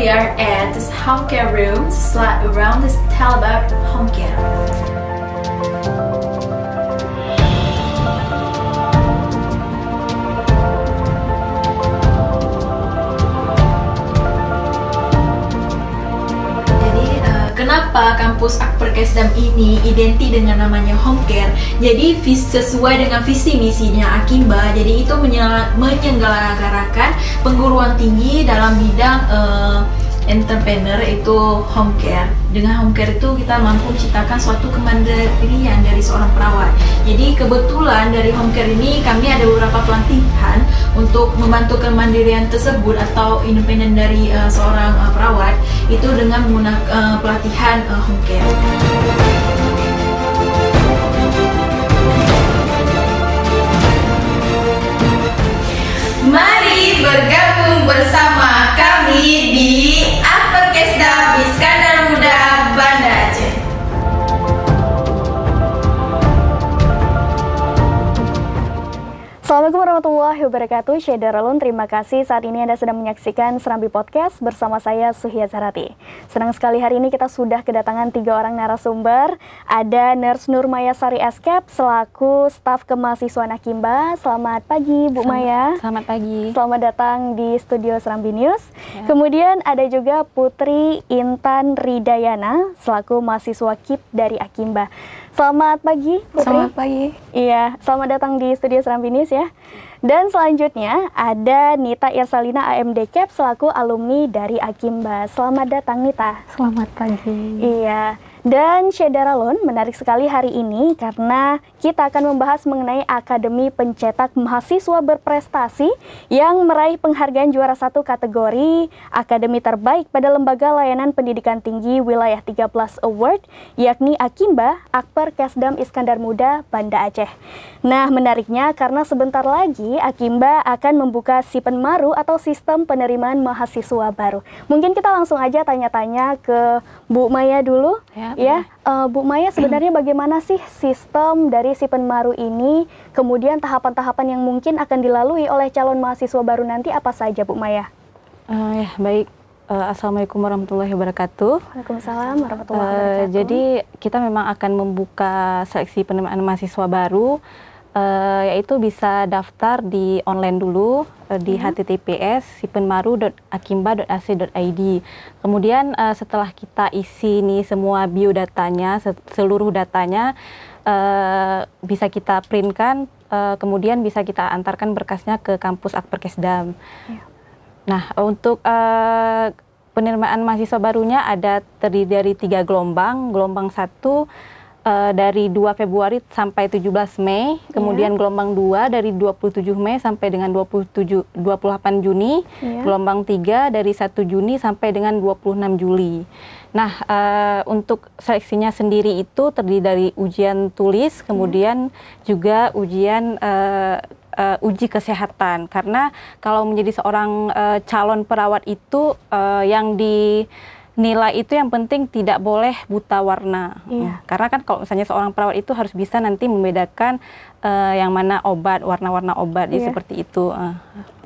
we are at this Homecare room, slide around this tile home care. Kenapa kampus Akperkesdam ini identik dengan namanya home care? Jadi sesuai dengan visi misinya Akimba, jadi itu menyelenggarakan penguruan tinggi dalam bidang uh, entrepreneur itu home care. Dengan home care itu kita mampu menciptakan suatu kemandirian dari seorang perawat. Jadi kebetulan dari home care ini kami ada beberapa pelatihan untuk membantu kemandirian tersebut atau independen dari uh, seorang uh, perawat itu dengan menggunakan uh, pelatihan uh, home care. bergabung bersama kami di Upper Kesda Iskandar Assalamualaikum warahmatullahi wabarakatuh. Syedaralun, terima kasih saat ini Anda sedang menyaksikan Serambi Podcast bersama saya Suhia Zarati. Senang sekali hari ini kita sudah kedatangan tiga orang narasumber. Ada Nurse Maya Sari Eskep selaku staf kemahasiswaan Akimba. Selamat pagi Bu selamat, Maya. Selamat pagi. Selamat datang di studio Serambi News. Ya. Kemudian ada juga Putri Intan Ridayana selaku mahasiswa KIP dari Akimba. Selamat pagi, Putri. Selamat pagi. Iya, selamat datang di studio Serambi News ya ya. Dan selanjutnya ada Nita Irsalina Cap selaku alumni dari Akimba. Selamat datang Nita. Selamat pagi. Iya. Dan Shedaralon menarik sekali hari ini karena kita akan membahas mengenai Akademi Pencetak Mahasiswa Berprestasi yang meraih penghargaan juara satu kategori Akademi Terbaik pada Lembaga Layanan Pendidikan Tinggi Wilayah 13 Award yakni Akimba Akper Kesdam Iskandar Muda Banda Aceh. Nah menariknya karena sebentar lagi Akimba akan membuka Sipen Maru atau Sistem Penerimaan Mahasiswa Baru. Mungkin kita langsung aja tanya-tanya ke Bu Maya dulu. Ya ya. Ya, uh, Bu Maya sebenarnya bagaimana sih sistem dari si penmaru ini? Kemudian tahapan-tahapan yang mungkin akan dilalui oleh calon mahasiswa baru nanti apa saja, Bu Maya? Uh, ya, baik. Uh, Assalamualaikum warahmatullahi wabarakatuh. Waalaikumsalam warahmatullahi wabarakatuh. Uh, jadi kita memang akan membuka seleksi penerimaan mahasiswa baru uh, yaitu bisa daftar di online dulu uh, di mm hmm. https sipenmaru.akimba.ac.id. Kemudian uh, setelah kita isi nih semua biodatanya, seluruh datanya uh, bisa kita printkan, uh, kemudian bisa kita antarkan berkasnya ke kampus Akperkesdam. Yeah. Nah, untuk uh, penerimaan mahasiswa barunya ada terdiri dari tiga gelombang. Gelombang satu uh, dari 2 Februari sampai 17 Mei, iya. kemudian yeah. gelombang 2 dari 27 Mei sampai dengan 27 28 Juni, yeah. gelombang 3 dari 1 Juni sampai dengan 26 Juli. Nah, uh, untuk seleksinya sendiri itu terdiri dari ujian tulis, hmm. kemudian yeah. juga ujian uh, uh, uji kesehatan karena kalau menjadi seorang uh, calon perawat itu uh, yang di nilai itu yang penting tidak boleh buta warna. Iya. karena kan kalau misalnya seorang perawat itu harus bisa nanti membedakan uh, yang mana obat, warna-warna obat yeah. ya seperti itu. Uh.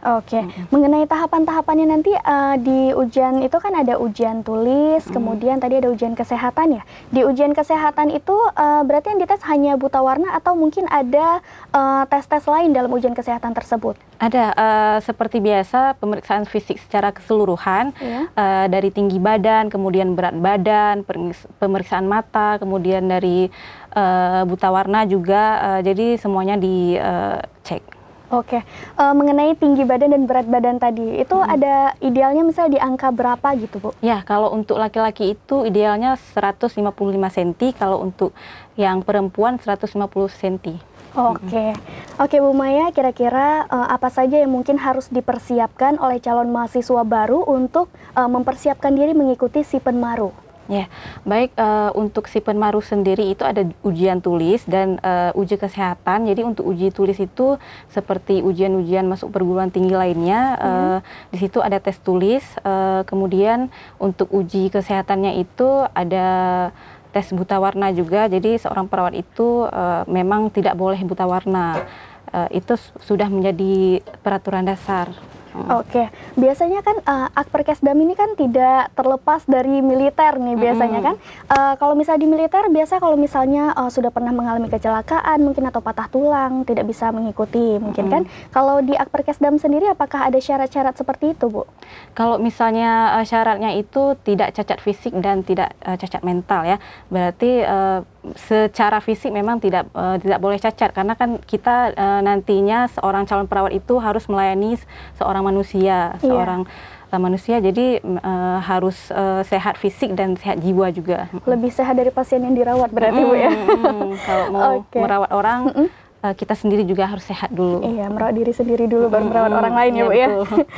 Oke, okay. mengenai tahapan-tahapannya nanti uh, di ujian itu kan ada ujian tulis, -hmm. kemudian tadi ada ujian kesehatan ya. Di ujian kesehatan itu uh, berarti yang dites hanya buta warna atau mungkin ada tes-tes uh, lain dalam ujian kesehatan tersebut? Ada, uh, seperti biasa pemeriksaan fisik secara keseluruhan yeah. Iya. uh, dari tinggi badan, kemudian berat badan, pemeriksaan mata, kemudian dari uh, buta warna juga. Uh, jadi semuanya dicek. Eh, uh, Oke, okay. uh, mengenai tinggi badan dan berat badan tadi, itu hmm. ada idealnya misalnya di angka berapa gitu, Bu? Ya, kalau untuk laki-laki itu idealnya 155 cm, kalau untuk yang perempuan 150 cm. Oke, okay. oke okay, Bu Maya, kira-kira uh, apa saja yang mungkin harus dipersiapkan oleh calon mahasiswa baru untuk uh, mempersiapkan diri mengikuti si penmaru? Ya, baik uh, untuk si penmaru sendiri itu ada ujian tulis dan uh, uji kesehatan. Jadi untuk uji tulis itu seperti ujian-ujian masuk perguruan tinggi lainnya. Hmm. Uh, di situ ada tes tulis. Uh, kemudian untuk uji kesehatannya itu ada tes buta warna juga. Jadi seorang perawat itu uh, memang tidak boleh buta warna. Uh, itu sudah menjadi peraturan dasar. Hmm. Oke, okay. biasanya kan uh, eh, Akperkesdam ini kan tidak terlepas dari militer nih biasanya -hmm. kan. Uh, kalau misalnya di militer biasa kalau misalnya uh, sudah pernah mengalami kecelakaan mungkin atau patah tulang tidak bisa mengikuti mungkin kan. -hmm. kan. Kalau di Akperkesdam sendiri apakah ada syarat-syarat seperti itu, Bu? Kalau misalnya uh, syaratnya itu tidak cacat fisik dan tidak uh, cacat mental ya. Berarti uh, secara fisik memang tidak uh, tidak boleh cacat karena kan kita uh, nantinya seorang calon perawat itu harus melayani seorang manusia, yeah. seorang eh, manusia jadi uh, harus uh, sehat fisik dan sehat jiwa juga. Lebih sehat dari pasien yang dirawat berarti mm, Bu ya. Mm, kalau mau okay. merawat orang mm -mm kita sendiri juga harus sehat dulu. Iya, merawat diri sendiri dulu baru merawat hmm, orang lain ya, iya, Bu ya.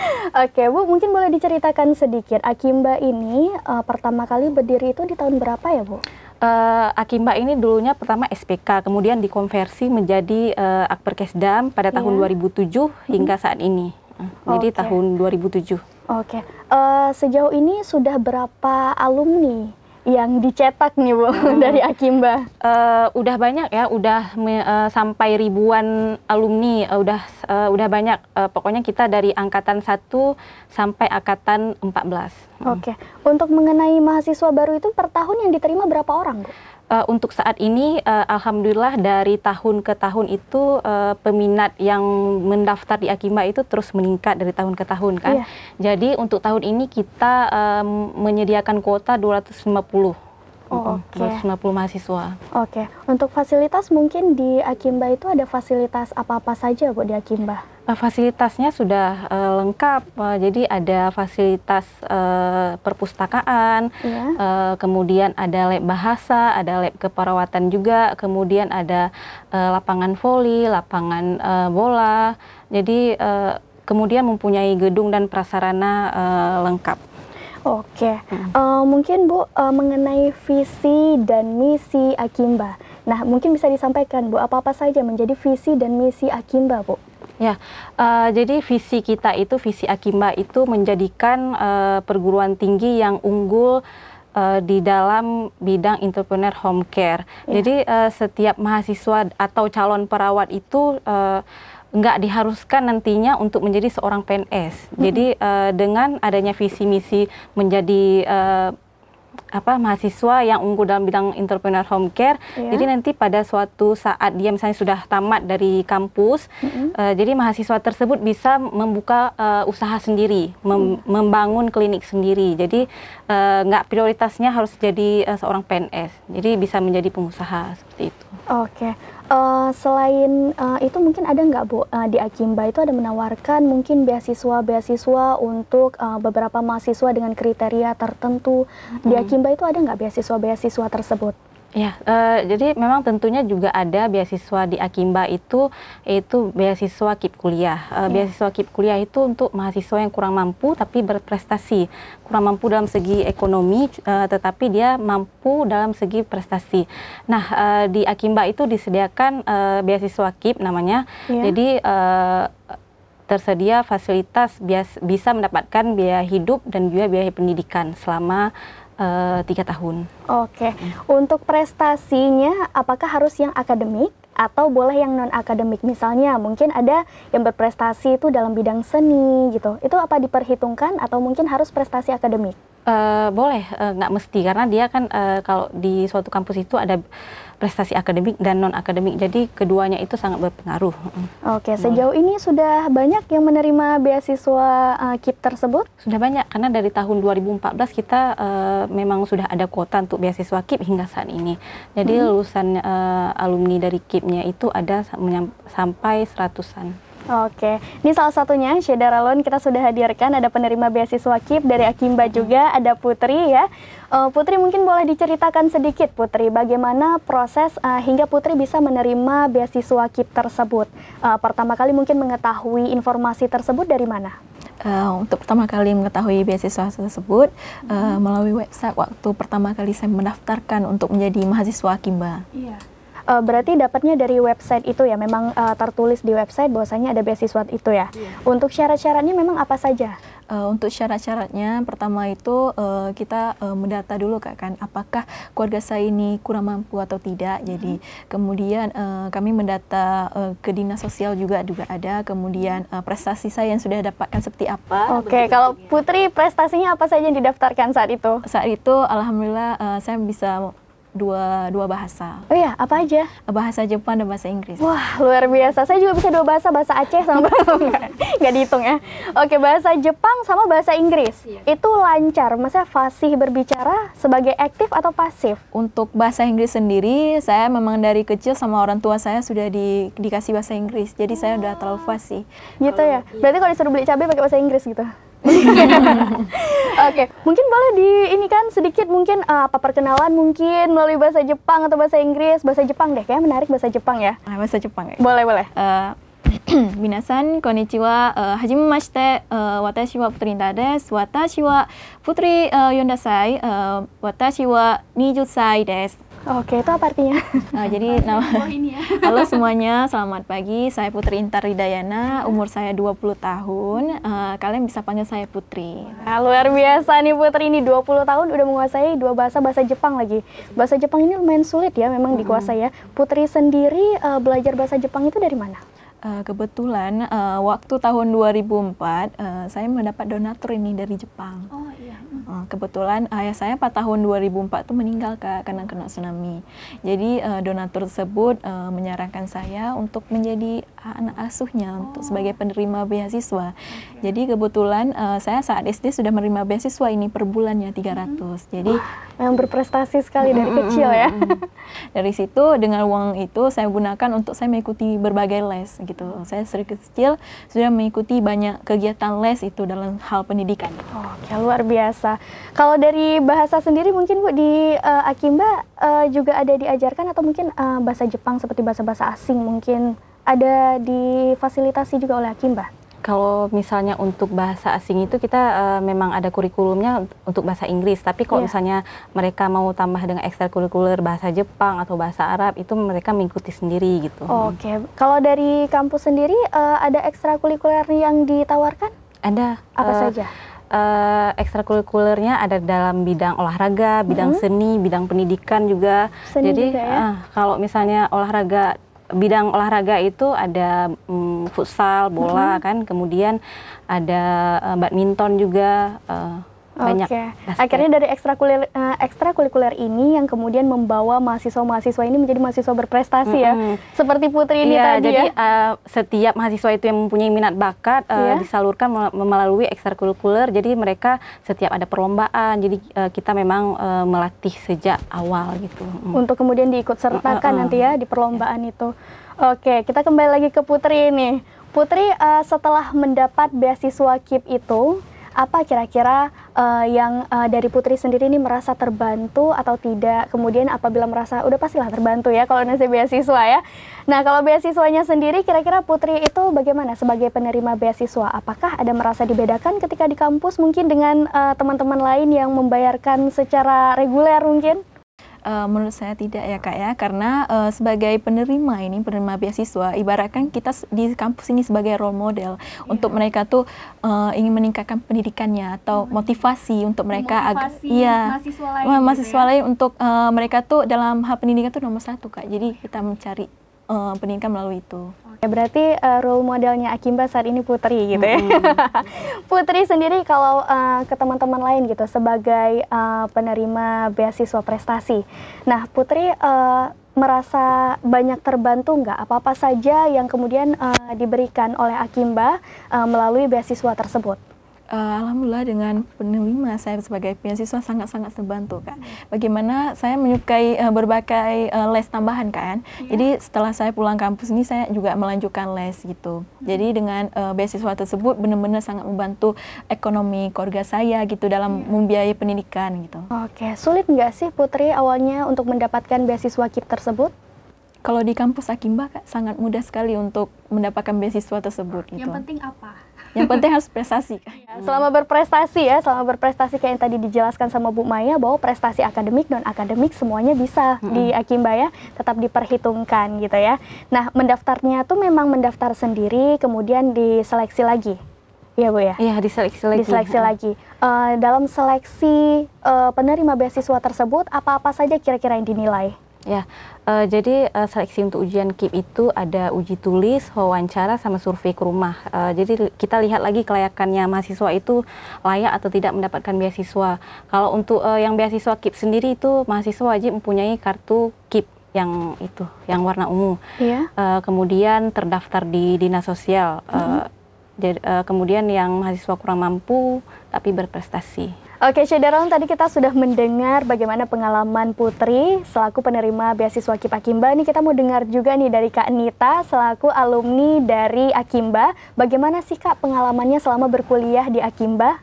Oke, Bu, mungkin boleh diceritakan sedikit Akimba ini uh, pertama kali berdiri itu di tahun berapa ya, Bu? uh, eh, Akimba ini dulunya pertama SPK, kemudian dikonversi menjadi uh, eh, Akper Kesdam pada tahun yeah. 2007 hmm. hingga saat ini. Uh, jadi okay. tahun 2007. Oke. Okay. Uh, eh, sejauh ini sudah berapa alumni yang dicetak nih Bu hmm. dari Akimba? Uh, udah banyak ya, udah uh, sampai ribuan alumni, uh, udah uh, udah banyak. Uh, pokoknya kita dari angkatan 1 sampai angkatan 14. Oke. Okay. Untuk mengenai mahasiswa baru itu per tahun yang diterima berapa orang, Bu? uh, untuk saat ini uh, alhamdulillah dari tahun ke tahun itu uh, peminat yang mendaftar di Akimba itu terus meningkat dari tahun ke tahun kan. Yeah. Jadi untuk tahun ini kita um, menyediakan kuota 250 Oh, Okay. 250 mahasiswa. Oke. Okay. Untuk fasilitas mungkin di Akimba itu ada fasilitas apa-apa saja Bu di Akimba? Eh, fasilitasnya sudah uh, lengkap, uh, jadi ada fasilitas uh, perpustakaan, yeah. Iya. uh, kemudian ada lab bahasa, ada lab keperawatan juga, kemudian ada uh, lapangan voli, lapangan uh, bola, jadi uh, kemudian mempunyai gedung dan prasarana uh, lengkap. Oke, okay. hmm. uh, mungkin Bu uh, mengenai visi dan misi Akimba. Nah, mungkin bisa disampaikan Bu apa-apa saja menjadi visi dan misi Akimba, Bu? Ya, uh, jadi visi kita itu, visi Akimba itu menjadikan uh, perguruan tinggi yang unggul uh, di dalam bidang entrepreneur home care. Ya. Jadi uh, setiap mahasiswa atau calon perawat itu uh, nggak diharuskan nantinya untuk menjadi seorang PNS. -hmm. Jadi uh, dengan adanya visi misi menjadi uh, apa mahasiswa yang unggul dalam bidang entrepreneur home care. Yeah. Jadi nanti pada suatu saat dia misalnya sudah tamat dari kampus, mm -hmm. uh, jadi mahasiswa tersebut bisa membuka uh, usaha sendiri, mem mm. membangun klinik sendiri. Jadi eh, nggak uh, prioritasnya harus jadi uh, seorang PNS. Jadi bisa menjadi pengusaha seperti itu. Oke. Okay. Uh, selain uh, itu mungkin ada nggak Bu uh, di Akimba itu ada menawarkan mungkin beasiswa-beasiswa untuk uh, beberapa mahasiswa dengan kriteria tertentu. Hmm. Di Akimba itu ada nggak beasiswa-beasiswa tersebut? Ya, uh, jadi memang tentunya juga ada beasiswa di Akimba itu yaitu beasiswa KIP kuliah. Uh, eh, yeah. Beasiswa KIP kuliah itu untuk mahasiswa yang kurang mampu tapi berprestasi. Kurang mampu dalam segi ekonomi uh, tetapi dia mampu dalam segi prestasi. Nah, uh, di Akimba itu disediakan uh, beasiswa KIP namanya. Yeah. Jadi uh, tersedia fasilitas bias, bisa mendapatkan biaya hidup dan juga biaya pendidikan selama Eh, tiga uh, tahun. Oke, okay. untuk prestasinya apakah harus yang akademik atau boleh yang non akademik misalnya mungkin ada yang berprestasi itu dalam bidang seni gitu itu apa diperhitungkan atau mungkin harus prestasi akademik? Uh, boleh eh, nggak uh, mesti karena dia kan uh, kalau di suatu kampus itu ada prestasi akademik dan non akademik. Jadi keduanya itu sangat berpengaruh. Oke, sejauh ini sudah banyak yang menerima beasiswa uh, KIP tersebut? Sudah banyak karena dari tahun 2014 kita uh, memang sudah ada kuota untuk beasiswa KIP hingga saat ini. Jadi hmm. lulusan uh, alumni dari KIP-nya itu ada sampai seratusan. Oke, ini salah satunya Shedaralon kita sudah hadirkan ada penerima beasiswa KIP dari Akimba juga, ada Putri ya. Uh, Putri mungkin boleh diceritakan sedikit Putri bagaimana proses uh, hingga Putri bisa menerima beasiswa KIP tersebut. Uh, pertama kali mungkin mengetahui informasi tersebut dari mana? Uh, untuk pertama kali mengetahui beasiswa tersebut hmm. uh, melalui website waktu pertama kali saya mendaftarkan untuk menjadi mahasiswa Kimba. Iya. Uh, berarti dapatnya dari website itu ya, memang uh, tertulis di website bahwasanya ada beasiswa itu ya. Iya. Untuk syarat-syaratnya memang apa saja? Uh, untuk syarat-syaratnya, pertama itu uh, kita uh, mendata dulu kak kan, apakah keluarga saya ini kurang mampu atau tidak. Mm-hmm. Jadi hmm. kemudian uh, kami mendata uh, ke dinas sosial juga juga ada. Kemudian uh, prestasi saya yang sudah dapatkan seperti apa. Oke, okay, kalau Putri prestasinya apa saja yang didaftarkan saat itu? Saat itu, alhamdulillah uh, saya bisa dua dua bahasa. Oh iya, apa aja? Bahasa Jepang dan bahasa Inggris. Wah, luar biasa. Saya juga bisa dua bahasa, bahasa Aceh sama bahasa nggak dihitung ya. Oke, bahasa Jepang sama bahasa Inggris. Iya. Itu lancar, maksudnya fasih berbicara sebagai aktif atau pasif? Untuk bahasa Inggris sendiri, saya memang dari kecil sama orang tua saya sudah di, dikasih bahasa Inggris. Jadi oh. saya udah terlalu fasih. Gitu ya. kalau ya. Berarti kalau disuruh beli cabai pakai bahasa Inggris gitu. Oke, okay. mungkin boleh di ini kan sedikit mungkin uh, apa perkenalan mungkin melalui bahasa Jepang atau bahasa Inggris, bahasa Jepang deh, kayaknya menarik bahasa Jepang ya. Nah, bahasa Jepang. Ya. Boleh boleh. Uh, 皆さん、こんにちは。Uh, putri yondasai watashi wa 20 eh, eh, des Oke, itu apa artinya? Nah, jadi nama oh, ya. Halo semuanya, selamat pagi. Saya Putri Intar Ridayana, umur saya 20 tahun. Uh, kalian bisa panggil saya Putri. Nah, luar biasa nih Putri ini 20 tahun udah menguasai dua bahasa bahasa Jepang lagi. Bahasa Jepang ini lumayan sulit ya memang dikuasai ya. Putri sendiri uh, belajar bahasa Jepang itu dari mana? Eh, kebetulan uh, waktu tahun 2004 uh, eh, saya mendapat donatur ini dari Jepang. Oh iya. Uh, kebetulan ayah saya pada tahun 2004 tuh meninggal kak karena kena tsunami. Jadi uh, donatur tersebut uh, menyarankan saya untuk menjadi anak asuhnya oh. untuk sebagai penerima beasiswa. Okay. Jadi kebetulan uh, saya saat SD sudah menerima beasiswa ini per bulannya 300. Mm -hmm. Jadi yang berprestasi sekali mm -hmm. dari kecil ya. Mm -hmm. Dari situ dengan uang itu saya gunakan untuk saya mengikuti berbagai les gitu. Saya sering kecil sudah mengikuti banyak kegiatan les itu dalam hal pendidikan. Oh, keluar luar biasa. Kalau dari bahasa sendiri mungkin Bu di uh, Akimba uh, juga ada diajarkan atau mungkin uh, bahasa Jepang seperti bahasa-bahasa asing mungkin ada difasilitasi juga oleh Akimba? Kalau misalnya untuk bahasa asing itu kita uh, memang ada kurikulumnya untuk bahasa Inggris, tapi kalau yeah. misalnya mereka mau tambah dengan ekstrakurikuler bahasa Jepang atau bahasa Arab itu mereka mengikuti sendiri gitu. Oh, Oke, okay. kalau dari kampus sendiri uh, ada ekstrakurikuler yang ditawarkan? Ada. Apa uh, saja? uh, ekstrakurikulernya ada dalam bidang olahraga, bidang mm -hmm. seni, bidang pendidikan juga. Seni Jadi ya? uh, kalau misalnya olahraga bidang olahraga itu ada mm, futsal, bola mm -hmm. kan, kemudian ada uh, badminton juga. Uh, banyak. Okay. Akhirnya dari ekstrakulir uh, ekstrakurikuler ini yang kemudian membawa mahasiswa-mahasiswa ini menjadi mahasiswa berprestasi mm -hmm. ya. Seperti Putri ini yeah, tadi jadi, ya. Uh, setiap mahasiswa itu yang mempunyai minat bakat uh, eh, yeah. disalurkan melalui ekstrakurikuler. Jadi mereka setiap ada perlombaan, jadi uh, kita memang uh, melatih sejak awal gitu. Mm. Untuk kemudian diikut sertakan mm -hmm. nanti ya di perlombaan yeah. itu. Oke, okay, kita kembali lagi ke Putri ini. Putri uh, setelah mendapat beasiswa KIP itu, apa kira-kira uh, yang uh, dari Putri sendiri ini merasa terbantu atau tidak? Kemudian apabila merasa udah pastilah terbantu ya kalau nasib beasiswa ya. Nah, kalau beasiswanya sendiri kira-kira Putri itu bagaimana sebagai penerima beasiswa? Apakah ada merasa dibedakan ketika di kampus mungkin dengan eh, teman-teman uh, teman -teman lain yang membayarkan secara reguler mungkin? Uh, menurut saya tidak ya kak ya, karena uh, sebagai penerima ini penerima beasiswa, ibaratkan kita di kampus ini sebagai role model yeah. untuk mereka tuh uh, ingin meningkatkan pendidikannya atau iya. motivasi untuk mereka agar iya mahasiswa lain, gitu mahasiswa gitu ya? untuk uh, mereka tuh dalam hal pendidikan tuh nomor satu kak. Jadi kita mencari uh, pendidikan melalui itu. Ya berarti uh, role modelnya Akimba saat ini Putri gitu ya. -hmm. Putri sendiri kalau uh, ke teman-teman lain gitu sebagai uh, penerima beasiswa prestasi. Nah Putri uh, merasa banyak terbantu nggak apa-apa saja yang kemudian uh, diberikan oleh Akimba uh, melalui beasiswa tersebut? uh, alhamdulillah dengan penerima saya sebagai beasiswa sangat-sangat terbantu kak. Bagaimana saya menyukai uh, berbagai uh, les tambahan kan. Yeah. Jadi setelah saya pulang kampus ini saya juga melanjutkan les gitu. Hmm. Jadi dengan uh, beasiswa tersebut benar-benar sangat membantu ekonomi keluarga saya gitu dalam yeah. membiayai pendidikan gitu. Oke, okay. sulit nggak sih Putri awalnya untuk mendapatkan beasiswa KIP tersebut? Kalau di kampus Akimba kak sangat mudah sekali untuk mendapatkan beasiswa tersebut. gitu. Yang penting apa? yang penting harus prestasi ya, selama berprestasi ya selama berprestasi kayak yang tadi dijelaskan sama Bu Maya bahwa prestasi akademik non akademik semuanya bisa mm -hmm. di Akimba ya tetap diperhitungkan gitu ya nah mendaftarnya tuh memang mendaftar sendiri kemudian diseleksi lagi Iya Bu ya? Iya diseleksi lagi. Diseleksi lagi. Uh, dalam seleksi uh, penerima beasiswa tersebut apa-apa saja kira-kira yang dinilai? Ya, uh, jadi uh, seleksi untuk ujian KIP itu ada uji tulis, wawancara, sama survei ke rumah. Uh, jadi kita lihat lagi kelayakannya mahasiswa itu layak atau tidak mendapatkan beasiswa. Kalau untuk uh, yang beasiswa KIP sendiri itu mahasiswa wajib mempunyai kartu KIP yang itu, yang warna ungu. Iya. Uh, kemudian terdaftar di dinas sosial. Mm -hmm. jadi, uh, kemudian yang mahasiswa kurang mampu tapi berprestasi. Oke, Syederong, tadi kita sudah mendengar bagaimana pengalaman Putri selaku penerima beasiswa KIP Akimba. Ini kita mau dengar juga nih dari Kak Nita selaku alumni dari Akimba. Bagaimana sih Kak pengalamannya selama berkuliah di Akimba?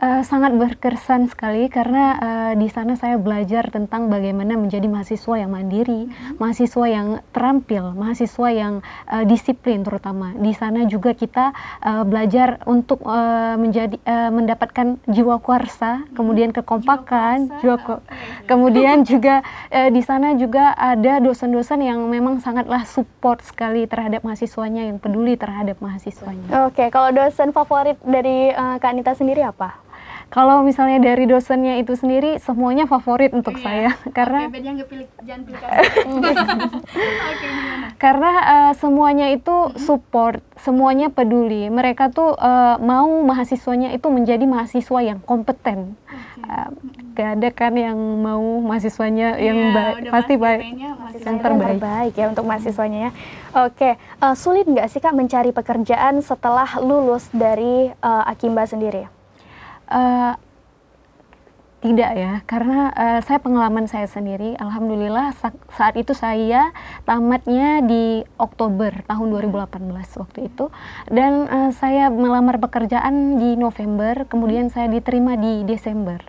Uh, sangat berkesan sekali karena uh, di sana saya belajar tentang bagaimana menjadi mahasiswa yang mandiri, mm-hmm. mahasiswa yang terampil, mahasiswa yang uh, disiplin terutama. Di sana juga kita uh, belajar untuk uh, menjadi uh, mendapatkan jiwa kuarsa, mm-hmm. kemudian kekompakan, jiwa, kuarsa, jiwa okay. kemudian juga uh, di sana juga ada dosen-dosen yang memang sangatlah support sekali terhadap mahasiswanya yang peduli terhadap mahasiswanya. Oke, okay, kalau dosen favorit dari uh, Kak Anita sendiri apa? Kalau misalnya dari dosennya itu sendiri, semuanya favorit untuk oh, iya. saya karena okay, yang pilih, okay, Karena uh, semuanya itu support, semuanya peduli. Mereka tuh uh, mau mahasiswanya itu menjadi mahasiswa yang kompeten. Okay. Uh, ada kan yang mau mahasiswanya yeah, yang baik, pasti baik, yang terbaik. terbaik ya untuk mahasiswanya ya. Oke, okay. uh, eh, sulit nggak sih kak mencari pekerjaan setelah lulus dari uh, Akimba sendiri? Uh, tidak ya, karena uh, saya pengalaman saya sendiri, alhamdulillah sa saat itu saya tamatnya di Oktober tahun 2018 waktu itu, dan uh, saya melamar pekerjaan di November, kemudian saya diterima di Desember.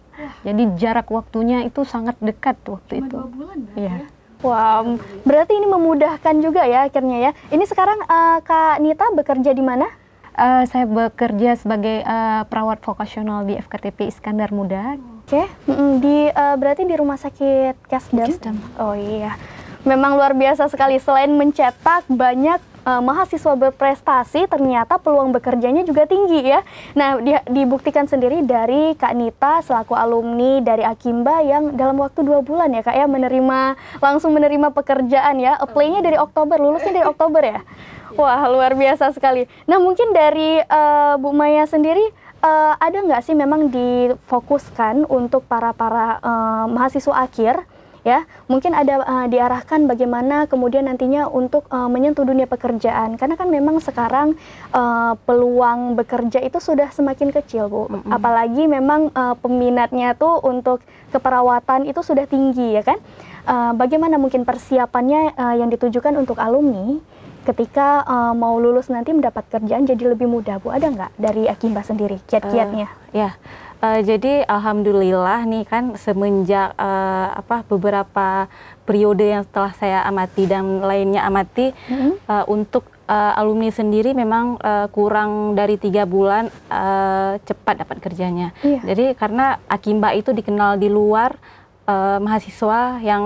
Jadi jarak waktunya itu sangat dekat waktu itu. Dua bulan ya. ya. Wow, berarti ini memudahkan juga ya akhirnya ya. Ini sekarang uh, Kak Nita bekerja di mana? uh, saya bekerja sebagai uh, perawat vokasional di FKTP Iskandar Muda. Oke, okay. di uh, berarti di rumah sakit Kasdam. Oh iya. Memang luar biasa sekali selain mencetak banyak uh, mahasiswa berprestasi ternyata peluang bekerjanya juga tinggi ya. Nah, di, dibuktikan sendiri dari Kak Nita selaku alumni dari Akimba yang dalam waktu dua bulan ya Kak ya menerima langsung menerima pekerjaan ya. apply dari Oktober, lulusnya dari Oktober ya. Wah, luar biasa sekali. Nah, mungkin dari uh, Bu Maya sendiri uh, ada nggak sih memang difokuskan untuk para para uh, mahasiswa akhir ya mungkin ada uh, diarahkan bagaimana kemudian nantinya untuk uh, menyentuh dunia pekerjaan karena kan memang sekarang uh, peluang bekerja itu sudah semakin kecil bu mm -hmm. apalagi memang uh, peminatnya tuh untuk keperawatan itu sudah tinggi ya kan uh, bagaimana mungkin persiapannya uh, yang ditujukan untuk alumni ketika uh, mau lulus nanti mendapat kerjaan jadi lebih mudah bu ada nggak dari Akimba sendiri kiat-kiatnya uh, ya yeah Uh, jadi alhamdulillah nih kan semenjak uh, apa beberapa periode yang setelah saya amati dan lainnya amati mm -hmm. uh, untuk uh, alumni sendiri memang uh, kurang dari tiga bulan uh, cepat dapat kerjanya. Iya. Jadi karena Akimba itu dikenal di luar uh, mahasiswa yang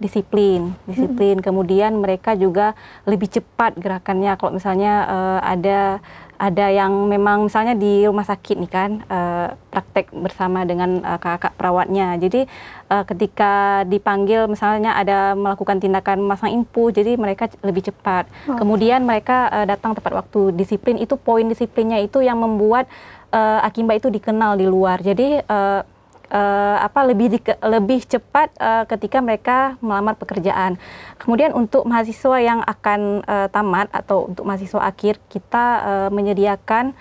disiplin, disiplin. Hmm. Kemudian mereka juga lebih cepat gerakannya. Kalau misalnya uh, ada ada yang memang misalnya di rumah sakit nih kan uh, praktek bersama dengan uh, kakak perawatnya. Jadi uh, ketika dipanggil misalnya ada melakukan tindakan masang impu, jadi mereka lebih cepat. Oh. Kemudian mereka uh, datang tepat waktu. Disiplin itu poin disiplinnya itu yang membuat uh, Akimba itu dikenal di luar. Jadi uh, uh, apa lebih di, lebih cepat uh, ketika mereka melamar pekerjaan. Kemudian untuk mahasiswa yang akan uh, tamat atau untuk mahasiswa akhir kita uh, menyediakan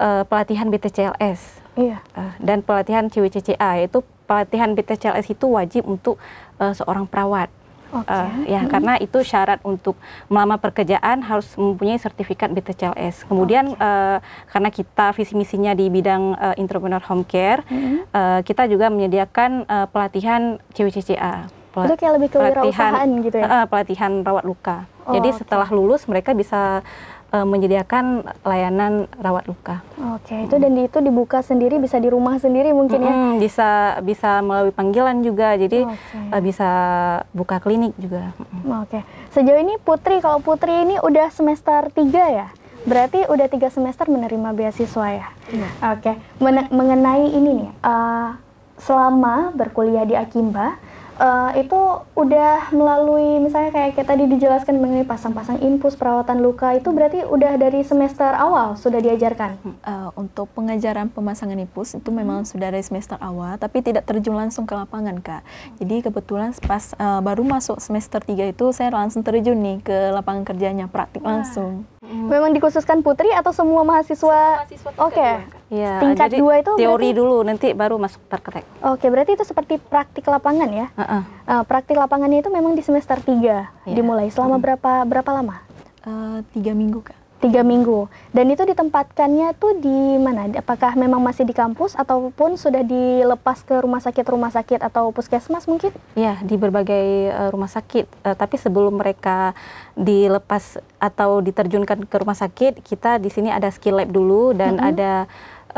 uh, pelatihan BTCLS. Iya. Uh, dan pelatihan CWCCA itu pelatihan BTCLS itu wajib untuk uh, seorang perawat. Okay. Uh, eh, ya, hmm. karena itu syarat untuk melamar pekerjaan harus mempunyai sertifikat BTCLS. Kemudian okay. uh, eh, karena kita visi misinya di bidang uh, entrepreneur home care, hmm. uh, kita juga menyediakan uh, pelatihan CWCCA. Pelat itu kayak lebih kewirausahaan gitu ya? Uh, pelatihan rawat luka. Oh, Jadi okay. setelah lulus mereka bisa uh, menyediakan layanan rawat luka. Oke, okay, hmm. itu dan di, itu dibuka sendiri bisa di rumah sendiri mungkin hmm, ya? Bisa bisa melalui panggilan juga, jadi okay. uh, eh, bisa buka klinik juga. Oke, okay. sejauh ini Putri kalau Putri ini udah semester 3 ya? Berarti udah tiga semester menerima beasiswa ya? Hmm. Oke, okay. Men mengenai ini nih, uh, selama berkuliah di Akimba, uh, itu udah melalui misalnya kayak, kayak tadi dijelaskan mengenai pasang-pasang infus perawatan luka itu berarti udah dari semester awal sudah diajarkan uh, untuk pengajaran pemasangan infus itu memang hmm. sudah dari semester awal tapi tidak terjun langsung ke lapangan kak jadi kebetulan pas uh, baru masuk semester 3 itu saya langsung terjun nih ke lapangan kerjanya praktik Wah. langsung hmm. memang dikhususkan putri atau semua mahasiswa, mahasiswa oke okay. Ya, tingkat dua itu teori berarti, dulu nanti baru masuk praktek. Oke, berarti itu seperti praktik lapangan ya? Uh -uh. Uh, praktik lapangannya itu memang di semester tiga yeah. dimulai selama hmm. berapa berapa lama? Uh, tiga minggu kak. Tiga minggu. Dan itu ditempatkannya tuh di mana? Apakah memang masih di kampus ataupun sudah dilepas ke rumah sakit rumah sakit atau puskesmas mungkin? Ya di berbagai uh, rumah sakit. Uh, tapi sebelum mereka dilepas atau diterjunkan ke rumah sakit, kita di sini ada skill lab dulu dan mm -hmm. ada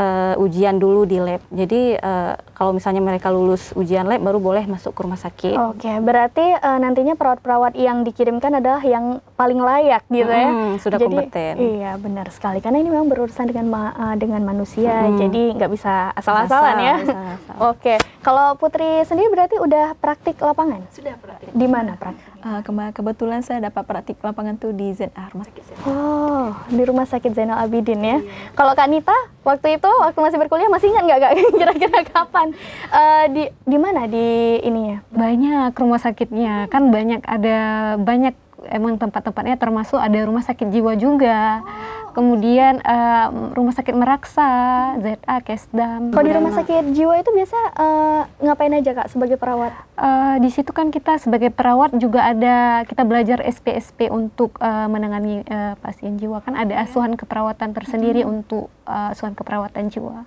uh, ujian dulu di lab. Jadi uh, kalau misalnya mereka lulus ujian lab baru boleh masuk ke rumah sakit. Oke, okay, berarti uh, nantinya perawat-perawat yang dikirimkan adalah yang paling layak gitu hmm, ya. Sudah jadi, kompeten. Iya, benar sekali karena ini memang berurusan dengan ma dengan manusia. Hmm. Jadi nggak bisa asal-asalan ya. Asal Oke. Okay. Kalau Putri sendiri berarti udah praktik lapangan? Sudah praktik. Di mana praktik? Uh, kebetulan saya dapat praktik lapangan tuh di ZA Rumah Sakit Zainal. Oh, di Rumah Sakit Zainal Abidin ya. Iya. Kalau Kak Nita waktu itu oh aku masih berkuliah masih ingat nggak kira-kira kapan uh, di di mana di ininya banyak rumah sakitnya hmm. kan banyak ada banyak emang tempat-tempatnya termasuk ada rumah sakit jiwa juga oh kemudian uh, rumah sakit Meraksa, ZA, Kesdam. Kalau di rumah sakit jiwa itu biasa uh, ngapain aja kak sebagai perawat? Uh, di situ kan kita sebagai perawat juga ada kita belajar SPSP untuk uh, menangani uh, pasien jiwa kan ada asuhan iya. keperawatan tersendiri hmm. untuk uh, asuhan keperawatan jiwa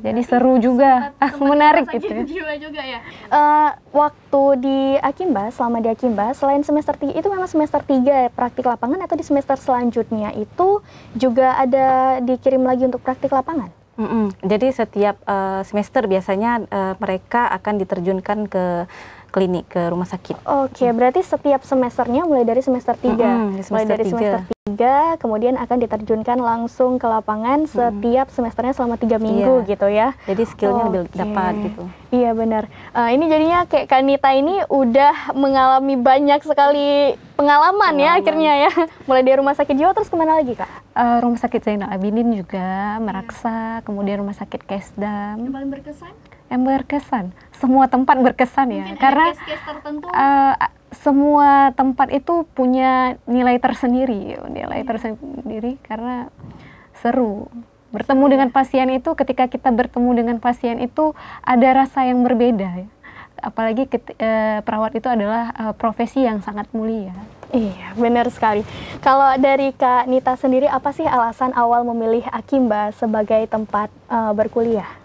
jadi nah, seru juga sempat, ah, sempat menarik gitu ya. jiwa juga ya uh, waktu di Akimba selama di Akimba selain semester tiga itu memang semester 3 ya, praktik lapangan atau di semester selanjutnya itu juga ada dikirim lagi untuk praktik lapangan Mm -mm. Jadi setiap uh, semester biasanya uh, mereka akan diterjunkan ke klinik ke rumah sakit. Oke, okay, hmm. berarti setiap semesternya mulai dari semester 3. Hmm, mulai dari semester 3 kemudian akan diterjunkan langsung ke lapangan setiap semesternya selama 3 iya. minggu yeah. gitu ya. Jadi skillnya okay. lebih dapat gitu. Iya benar. Uh, ini jadinya kayak Kanita ini udah mengalami banyak sekali pengalaman, ya pengalaman. ya akhirnya ya. Mulai dari rumah sakit jiwa terus kemana lagi kak? Uh, rumah sakit Zainal Abidin juga, iya. Meraksa, kemudian rumah sakit Kesdam. Yang paling berkesan? yang berkesan. Semua tempat berkesan ya. Mungkin ya, karena case -case tertentu. Uh, semua tempat itu punya nilai tersendiri, nilai iya. tersendiri karena seru. Bertemu dengan iya. pasien itu, ketika kita bertemu dengan pasien itu ada rasa yang berbeda. Ya. Apalagi eh, perawat itu adalah eh, profesi yang sangat mulia. Iya, benar sekali. Kalau dari Kak Nita sendiri, apa sih alasan awal memilih Akimba sebagai tempat berkuliah?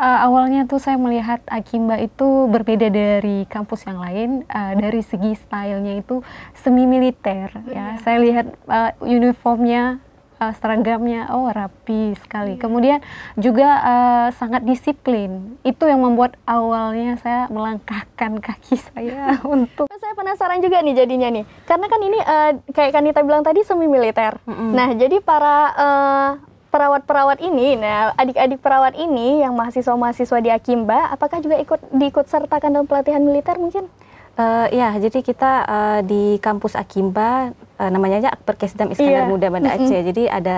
uh, awalnya tuh saya melihat Akimba itu berbeda dari kampus yang lain uh, dari segi stylenya itu semi militer ya iya. saya lihat uh, uniformnya uh, seragamnya oh rapi sekali. Iya. Kemudian juga uh, sangat disiplin. Itu yang membuat awalnya saya melangkahkan kaki saya iya. untuk. Nah, saya penasaran juga nih jadinya nih, karena kan ini uh, kayak Kanita bilang tadi semi militer. Mm -hmm. Nah jadi para uh, perawat-perawat ini, nah adik-adik perawat ini yang mahasiswa-mahasiswa di Akimba, apakah juga ikut diikut sertakan dalam pelatihan militer mungkin? Uh, ya, jadi kita uh, di kampus Akimba, uh, namanya aja Akbar Iskandar yeah. Muda Banda Aceh, mm -hmm. jadi ada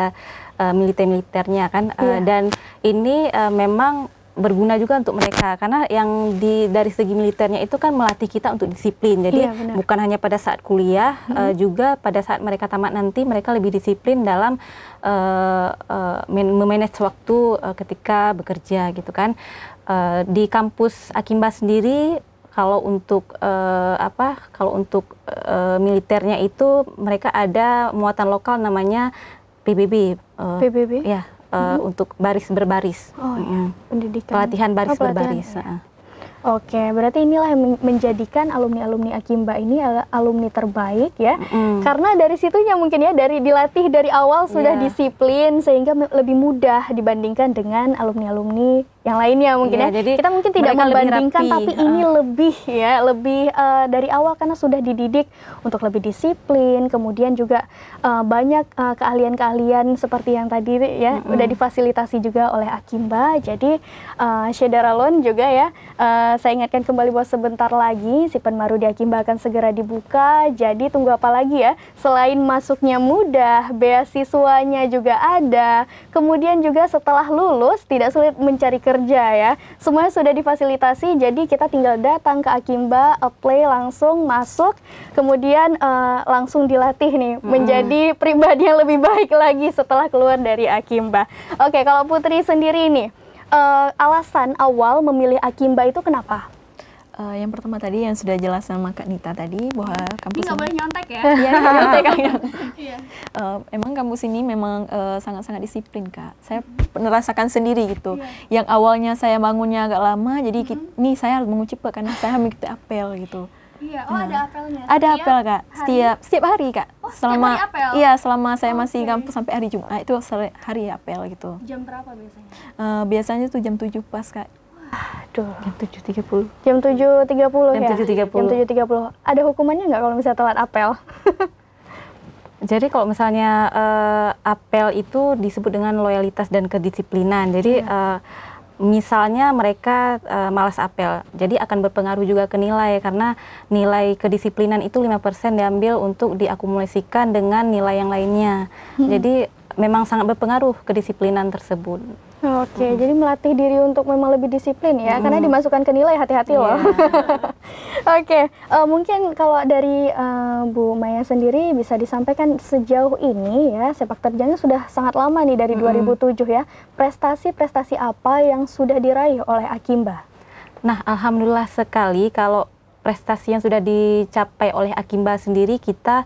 uh, militer-militernya kan, uh, yeah. dan ini uh, memang berguna juga untuk mereka karena yang di dari segi militernya itu kan melatih kita untuk disiplin. Jadi iya, bukan hanya pada saat kuliah -hmm. uh, juga pada saat mereka tamat nanti mereka lebih disiplin dalam uh, uh, memanage waktu uh, ketika bekerja gitu kan. Uh, di kampus Akimba sendiri kalau untuk uh, apa kalau untuk uh, militernya itu mereka ada muatan lokal namanya PBB. Uh, PBB? Ya uh, hmm. untuk baris berbaris. Oh hmm. ya, pendidikan. Pelatihan baris oh, pelatihan. berbaris. Ya. Oke, berarti inilah yang menjadikan alumni-alumni Akimba ini alumni terbaik ya. Mm. Karena dari situnya mungkin ya dari dilatih dari awal sudah yeah. disiplin sehingga lebih mudah dibandingkan dengan alumni-alumni yang lainnya mungkin ya. ya. Jadi kita mungkin tidak membandingkan tapi uh. ini lebih ya, lebih uh, dari awal karena sudah dididik untuk lebih disiplin, kemudian juga uh, banyak uh, keahlian-keahlian seperti yang tadi ya, mm -hmm. udah difasilitasi juga oleh Akimba. Jadi uh, Shedaralon juga ya, uh, saya ingatkan kembali bahwa sebentar lagi si Penmaru di Akimba akan segera dibuka. Jadi tunggu apa lagi ya? Selain masuknya mudah, beasiswanya juga ada. Kemudian juga setelah lulus tidak sulit mencari kerja ya. Semuanya sudah difasilitasi, jadi kita tinggal datang ke Akimba, apply langsung, masuk, kemudian uh, langsung dilatih nih hmm. menjadi pribadi yang lebih baik lagi setelah keluar dari Akimba. Oke, kalau Putri sendiri nih, uh, alasan awal memilih Akimba itu kenapa? uh, yang pertama tadi yang sudah jelas sama Kak Nita tadi bahwa kampus ini nggak boleh nyontek ya? Iya nyontek kan. Iya. Eh, emang kampus ini memang eh, sangat-sangat uh, disiplin kak. Saya merasakan sendiri gitu. Yeah. Yang awalnya saya bangunnya agak lama, jadi mm -hmm. nih saya cepat karena saya mengikuti apel gitu. Iya, oh nah. ada apelnya. Setiap apel kak, hari? setiap setiap hari kak. Oh, selama hari apel? iya selama saya okay. Oh, masih kampus sampai hari Jumat itu hari apel gitu. Jam berapa biasanya? Uh, biasanya tuh jam tujuh pas kak. Aduh. Jam 7.30. Jam 7.30 jam ya? 7.30. Jam 7.30. Ada hukumannya nggak kalau misalnya telat apel? Jadi kalau misalnya uh, apel itu disebut dengan loyalitas dan kedisiplinan. Jadi yeah. Hmm. uh, misalnya mereka uh, malas apel, jadi akan berpengaruh juga ke nilai karena nilai kedisiplinan itu 5% diambil untuk diakumulasikan dengan nilai yang lainnya. Hmm. Jadi memang sangat berpengaruh kedisiplinan tersebut. Oke, hmm. jadi melatih diri untuk memang lebih disiplin ya, hmm. karena dimasukkan ke nilai hati-hati yeah. loh. Iya. Oke, okay. uh, eh, mungkin kalau dari uh, Bu Maya sendiri bisa disampaikan sejauh ini ya sepak terjangnya sudah sangat lama nih dari hmm. 2007 ya. Prestasi-prestasi apa yang sudah diraih oleh Akimba? Nah, alhamdulillah sekali kalau prestasi yang sudah dicapai oleh Akimba sendiri kita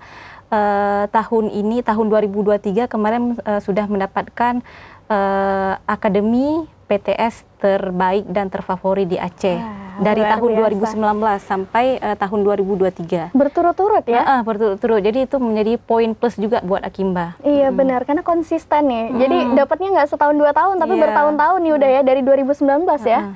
uh, tahun ini tahun 2023 kemarin uh, sudah mendapatkan uh, akademi PTS terbaik dan terfavorit di Aceh. Ah, dari tahun biasa. 2019 sampai uh, tahun 2023. Berturut-turut ya? Uh, uh, berturut-turut. Jadi itu menjadi poin plus juga buat Akimba. Iya hmm. benar, karena konsisten nih. Hmm. Jadi dapatnya nggak setahun dua tahun, tapi yeah. bertahun-tahun nih udah ya dari 2019 ya. Uh -huh.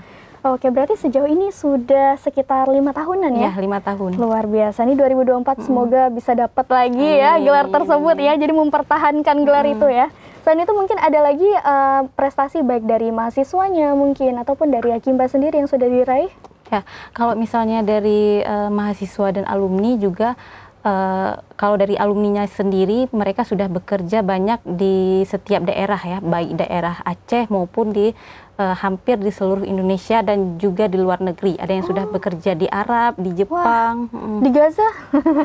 Oke, berarti sejauh ini sudah sekitar lima tahunan ya? Iya, lima tahun. Luar biasa. Ini 2024 mm -hmm. semoga bisa dapat lagi -hmm. ya gelar tersebut ya. Jadi mempertahankan gelar mm -hmm. itu ya. Selain itu mungkin ada lagi uh, prestasi baik dari mahasiswanya mungkin ataupun dari Akimba sendiri yang sudah diraih? Ya, kalau misalnya dari uh, mahasiswa dan alumni juga Uh, kalau dari alumninya sendiri mereka sudah bekerja banyak di setiap daerah ya baik daerah Aceh maupun di uh, hampir di seluruh Indonesia dan juga di luar negeri. Ada yang oh. sudah bekerja di Arab, di Jepang, Wah, hmm. di Gaza.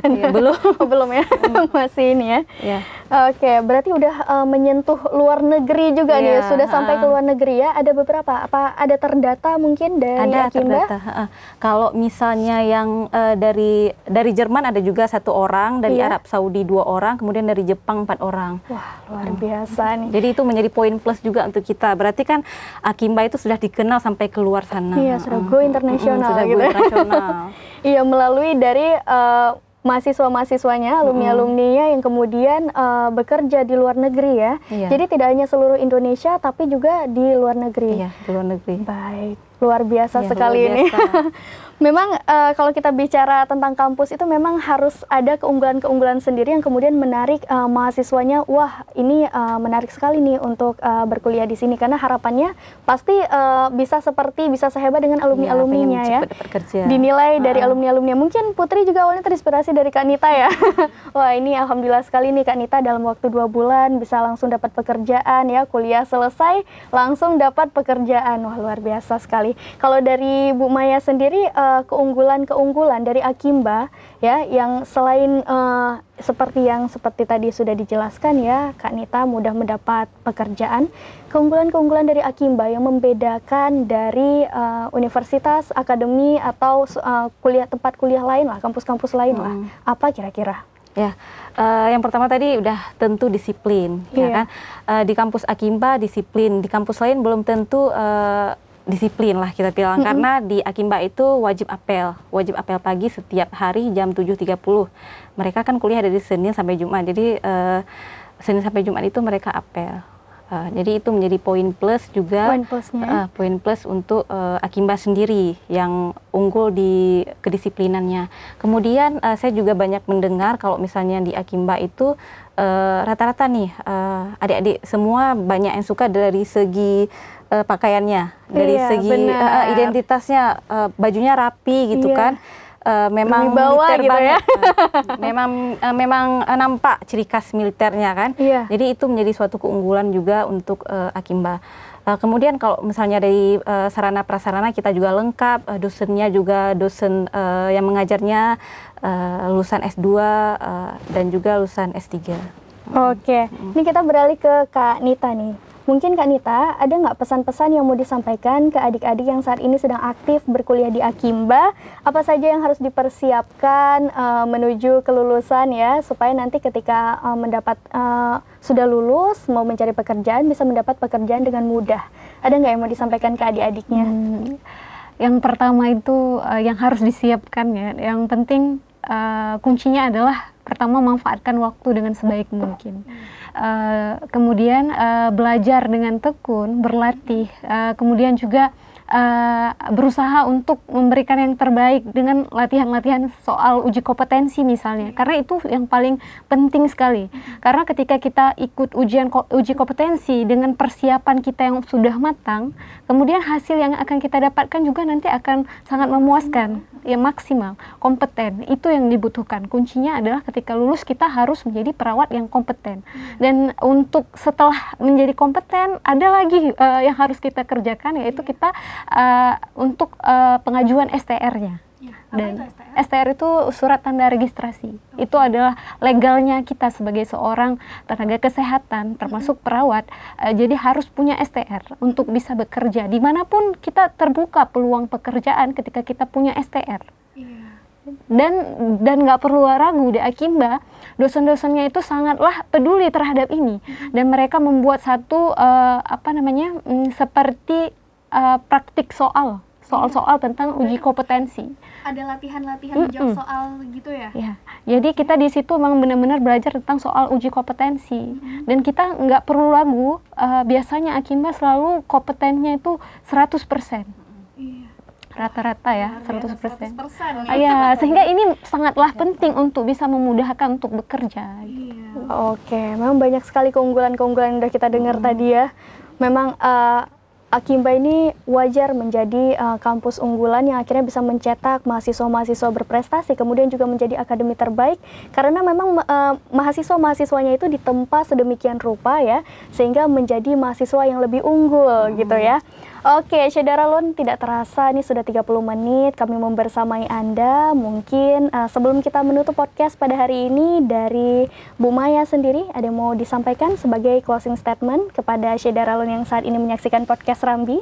Iya. belum, belum ya, masih ini ya. Yeah. Oke, okay, berarti udah uh, menyentuh luar negeri juga yeah. nih, ya? iya, sudah sampai ke luar negeri ya. Ada beberapa, apa ada terdata mungkin dari ada Akimba? terdata. Uh, kalau misalnya yang uh, dari dari Jerman ada juga satu orang, dari yeah. Arab Saudi dua orang, kemudian dari Jepang empat orang. Wah luar biasa nih. Jadi itu menjadi poin plus juga untuk kita. Berarti kan Akimba Kimba itu sudah dikenal sampai keluar sana. Iya, sudah go internasional. sudah gitu. go internasional. iya, melalui dari uh, mahasiswa-mahasiswanya, alumni-alumninya yang kemudian uh, bekerja di luar negeri ya. Iya. Jadi tidak hanya seluruh Indonesia tapi juga di luar negeri. Iya, di luar negeri. Baik luar biasa ya, sekali luar biasa. ini. memang uh, kalau kita bicara tentang kampus itu memang harus ada keunggulan-keunggulan sendiri yang kemudian menarik uh, mahasiswanya. Wah, ini uh, menarik sekali nih untuk uh, berkuliah di sini karena harapannya pasti uh, bisa seperti bisa sehebat dengan iya, alumni-alumninya ya. ya. Dinilai uh. dari alumni-alumni. Mungkin Putri juga awalnya terinspirasi dari Kak Nita ya. Wah, ini alhamdulillah sekali nih Kak Nita dalam waktu dua bulan bisa langsung dapat pekerjaan ya, kuliah selesai langsung dapat pekerjaan. Wah, luar biasa sekali sekali. Kalau dari Bu Maya sendiri eh, keunggulan-keunggulan dari Akimba ya yang selain uh, seperti yang seperti tadi sudah dijelaskan ya Kak Nita mudah mendapat pekerjaan, keunggulan-keunggulan dari Akimba yang membedakan dari uh, universitas, akademi atau uh, kuliah tempat kuliah lain lah, kampus-kampus lain hmm. lah. Apa kira-kira? Ya, uh, yang pertama tadi udah tentu disiplin, yeah. ya iya. kan? Uh, di kampus Akimba disiplin, di kampus lain belum tentu uh, disiplin lah kita bilang mm -hmm. karena di Akimba itu wajib apel, wajib apel pagi setiap hari jam 7.30. Mereka kan kuliah dari Senin sampai Jumat. Jadi uh, Senin sampai Jumat itu mereka apel. Uh, jadi itu menjadi poin plus juga poin plusnya uh, poin plus untuk uh, Akimba sendiri yang unggul di kedisiplinannya. Kemudian uh, saya juga banyak mendengar kalau misalnya di Akimba itu rata-rata uh, nih uh, adik -adik semua banyak yang suka dari segi uh, pakaiannya dari iya, segi uh, identitasnya uh, bajunya rapi gitu iya. kan uh, memang militer gitu ya. banget. ya. uh, memang uh, memang uh, nampak ciri khas militernya kan. Iya. Jadi itu menjadi suatu keunggulan juga untuk uh, Akimba. Uh, kemudian kalau misalnya dari uh, sarana prasarana kita juga lengkap, uh, dosennya juga dosen uh, yang mengajarnya uh, lulusan S2 uh, dan juga lulusan S3. Oke, okay. ini kita beralih ke Kak Nita nih. Mungkin Kak Nita, ada nggak pesan-pesan yang mau disampaikan ke adik-adik yang saat ini sedang aktif berkuliah di Akimba? Apa saja yang harus dipersiapkan uh, menuju kelulusan ya, supaya nanti ketika uh, mendapat uh, sudah lulus mau mencari pekerjaan bisa mendapat pekerjaan dengan mudah. Ada nggak yang mau disampaikan ke adik-adiknya? Hmm. Yang pertama itu uh, yang harus disiapkan ya. Yang penting uh, kuncinya adalah pertama manfaatkan waktu dengan sebaik mungkin. Hmm Eh, kemudian eh, belajar dengan tekun, berlatih, eh, kemudian juga Eh, berusaha untuk memberikan yang terbaik dengan latihan-latihan soal uji kompetensi misalnya iya. karena itu yang paling penting sekali mm-hmm. karena ketika kita ikut ujian uji kompetensi dengan persiapan kita yang sudah matang kemudian hasil yang akan kita dapatkan juga nanti akan sangat memuaskan yang maksimal kompeten itu yang dibutuhkan kuncinya adalah ketika lulus kita harus menjadi perawat yang kompeten mm-hmm. dan untuk setelah menjadi kompeten ada lagi uh, yang harus kita kerjakan yaitu iya. kita uh, untuk uh, pengajuan STR-nya. Iya, dan itu STR? STR itu surat tanda registrasi. Okay. Oh. Itu adalah legalnya kita sebagai seorang tenaga kesehatan, termasuk -hmm. perawat. Uh, jadi harus punya STR untuk bisa bekerja. Dimanapun kita terbuka peluang pekerjaan ketika kita punya STR. Yeah dan dan nggak perlu ragu di Akimba dosen-dosennya itu sangatlah peduli terhadap ini dan mereka membuat satu uh, apa namanya um, seperti uh, praktik soal soal-soal iya. tentang uji kompetensi. Ada latihan-latihan mm -mm. jawab soal gitu ya? Ya, jadi kita di situ memang benar-benar belajar tentang soal uji kompetensi. Mm -hmm. Dan kita nggak perlu lagu uh, eh, biasanya Akimba selalu kompetennya itu 100%. persen iya. Rata-rata ya, seratus persen. Iya, sehingga ini sangatlah penting untuk bisa memudahkan untuk bekerja. Gitu. Oke, memang banyak sekali keunggulan-keunggulan yang udah kita dengar hmm. tadi ya. Memang uh, Akimba ini wajar menjadi uh, kampus unggulan yang akhirnya bisa mencetak mahasiswa-mahasiswa berprestasi, kemudian juga menjadi akademi terbaik karena memang uh, mahasiswa-mahasiswanya itu ditempa sedemikian rupa ya, sehingga menjadi mahasiswa yang lebih unggul hmm. gitu ya. Oke, Syedara Lun, tidak terasa ini sudah 30 menit kami membersamai Anda. Mungkin uh, sebelum kita menutup podcast pada hari ini dari Bu Maya sendiri, ada yang mau disampaikan sebagai closing statement kepada Syedara Lun yang saat ini menyaksikan podcast Rambi?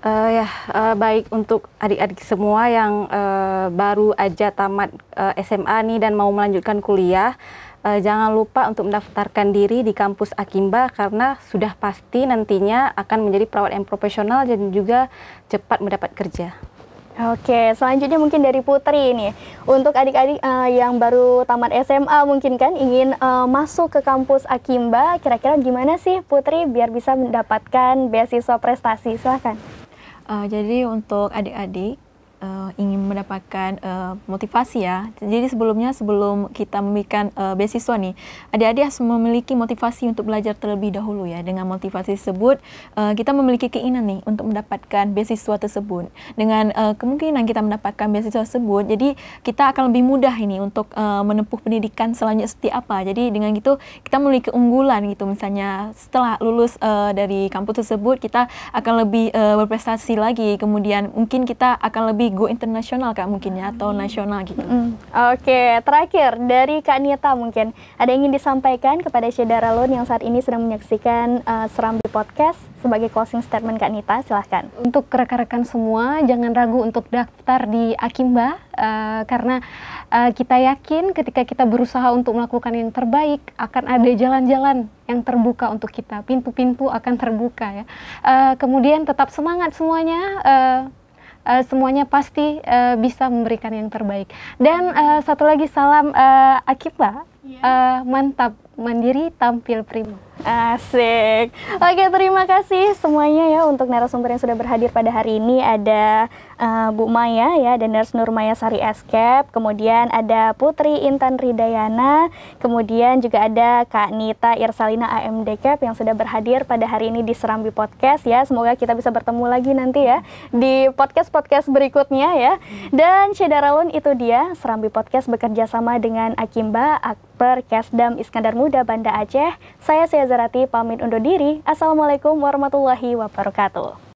Uh, ya, uh, baik untuk adik-adik semua yang uh, baru aja tamat uh, SMA nih dan mau melanjutkan kuliah e, jangan lupa untuk mendaftarkan diri di kampus Akimba karena sudah pasti nantinya akan menjadi perawat yang profesional dan juga cepat mendapat kerja. Oke, selanjutnya mungkin dari Putri ini. Untuk adik-adik uh, yang baru tamat SMA mungkin kan ingin uh, masuk ke kampus Akimba, kira-kira gimana sih Putri biar bisa mendapatkan beasiswa prestasi? Silahkan. Uh, jadi untuk adik-adik uh, ingin mendapatkan uh, motivasi ya. Jadi sebelumnya sebelum kita memberikan uh, beasiswa nih, adik-adik harus memiliki motivasi untuk belajar terlebih dahulu ya. Dengan motivasi tersebut, uh, kita memiliki keinginan nih untuk mendapatkan beasiswa tersebut. Dengan uh, kemungkinan kita mendapatkan beasiswa tersebut, jadi kita akan lebih mudah ini untuk uh, menempuh pendidikan selanjutnya seperti apa. Jadi dengan itu kita memiliki keunggulan gitu misalnya setelah lulus uh, dari kampus tersebut kita akan lebih uh, berprestasi lagi. Kemudian mungkin kita akan lebih go internasional kak mungkinnya atau hmm. nasional gitu. Mm. Oke, okay. terakhir dari Kak Nita mungkin ada yang ingin disampaikan kepada saudara lon yang saat ini sedang menyaksikan uh, eh, Serambi Podcast sebagai closing statement Kak Nita, silahkan. Untuk rekan-rekan semua, jangan ragu untuk daftar di Akimba uh, karena uh, kita yakin ketika kita berusaha untuk melakukan yang terbaik akan ada jalan-jalan yang terbuka untuk kita, pintu-pintu akan terbuka ya. Uh, kemudian tetap semangat semuanya. Uh, uh, semuanya pasti uh, bisa memberikan yang terbaik. Dan uh, satu lagi salam uh, Akiba uh, mantap, mandiri, tampil prima. Asik. Oke, terima kasih semuanya ya untuk narasumber yang sudah berhadir pada hari ini. Ada uh, Bu Maya ya dan Nurse Nur Maya Sari Eskep. Kemudian ada Putri Intan Ridayana. Kemudian juga ada Kak Nita Irsalina AMDK yang sudah berhadir pada hari ini di Serambi Podcast ya. Semoga kita bisa bertemu lagi nanti ya di podcast-podcast berikutnya ya. Dan Syedaraun itu dia Serambi Podcast bekerja sama dengan Akimba Kasdam Iskandar Muda Banda Aceh, saya Sia pamit undur diri. Assalamualaikum warahmatullahi wabarakatuh.